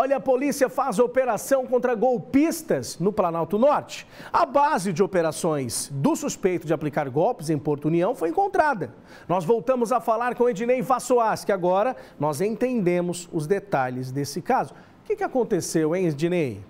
Olha, a polícia faz operação contra golpistas no Planalto Norte. A base de operações do suspeito de aplicar golpes em Porto União foi encontrada. Nós voltamos a falar com Ednei Vassoas, que agora nós entendemos os detalhes desse caso. O que, aconteceu, hein, Ednei?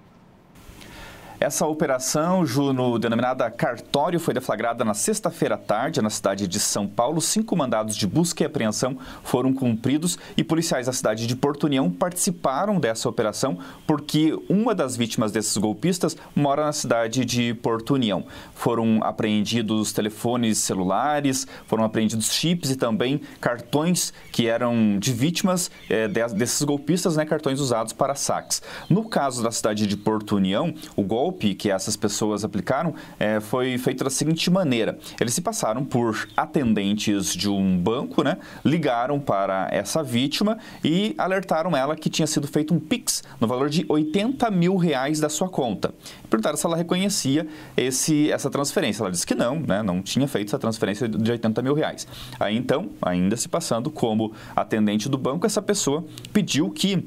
Essa operação, Juno, denominada Cartório, foi deflagrada na sexta-feira à tarde na cidade de São Paulo. Cinco mandados de busca e apreensão foram cumpridos e policiais da cidade de Porto União participaram dessa operação porque uma das vítimas desses golpistas mora na cidade de Porto União. Foram apreendidos telefones celulares, foram apreendidos chips e também cartões que eram de vítimas é, desses golpistas, né, cartões usados para saques. No caso da cidade de Porto União, o golpe golpe que essas pessoas aplicaram é, foi feito da seguinte maneira: eles se passaram por atendentes de um banco, né? Ligaram para essa vítima e alertaram ela que tinha sido feito um Pix no valor de 80 mil reais da sua conta. Perguntaram se ela reconhecia esse, essa transferência. Ela disse que não, né? Não tinha feito essa transferência de 80 mil reais. Aí então, ainda se passando como atendente do banco, essa pessoa pediu que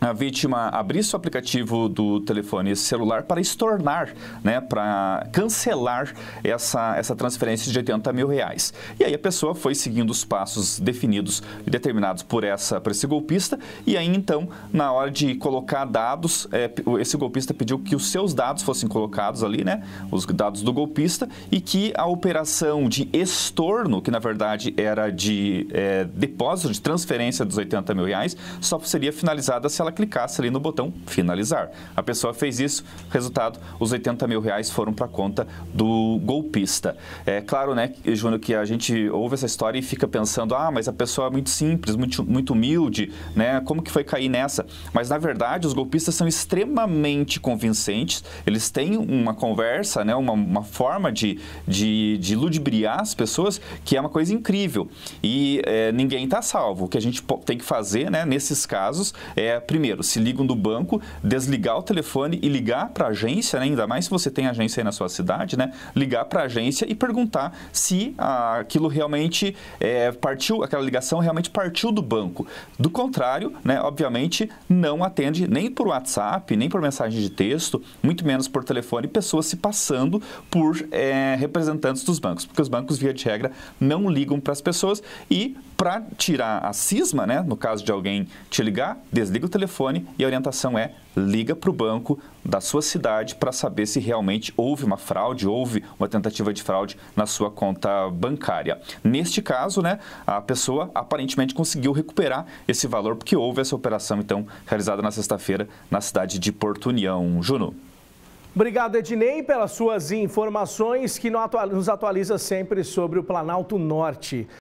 a vítima abrisse o aplicativo do telefone celular para estornar, né, para cancelar essa, essa transferência de 80 mil reais. E aí a pessoa foi seguindo os passos definidos e determinados por, essa, por esse golpista e aí então, na hora de colocar dados, é, esse golpista pediu que os seus dados fossem colocados ali, né, os dados do golpista e que a operação de estorno, que na verdade era de é, depósito, de transferência dos 80 mil reais, só seria finalizada se ela ela clicasse ali no botão finalizar. A pessoa fez isso, resultado, os 80 mil reais foram para a conta do golpista. É claro, né, Júnior, que a gente ouve essa história e fica pensando, ah, mas a pessoa é muito simples, muito, muito humilde, né, como que foi cair nessa? Mas, na verdade, os golpistas são extremamente convincentes, eles têm uma conversa, né, uma, uma forma de, de, de ludibriar as pessoas que é uma coisa incrível. E é, ninguém está salvo. O que a gente tem que fazer, né, nesses casos, é primeiro primeiro, se ligam do banco, desligar o telefone e ligar para a agência, né? ainda mais se você tem agência aí na sua cidade, né? ligar para a agência e perguntar se ah, aquilo realmente é, partiu, aquela ligação realmente partiu do banco. Do contrário, né, obviamente, não atende nem por WhatsApp, nem por mensagem de texto, muito menos por telefone, pessoas se passando por é, representantes dos bancos, porque os bancos, via de regra, não ligam para as pessoas e para tirar a cisma, né, no caso de alguém te ligar, desliga o telefone telefone e a orientação é liga para o banco da sua cidade para saber se realmente houve uma fraude, houve uma tentativa de fraude na sua conta bancária. Neste caso, né, a pessoa aparentemente conseguiu recuperar esse valor porque houve essa operação então realizada na sexta-feira na cidade de Porto União, Juno. Obrigado, Ednei, pelas suas informações que nos atualiza sempre sobre o Planalto Norte.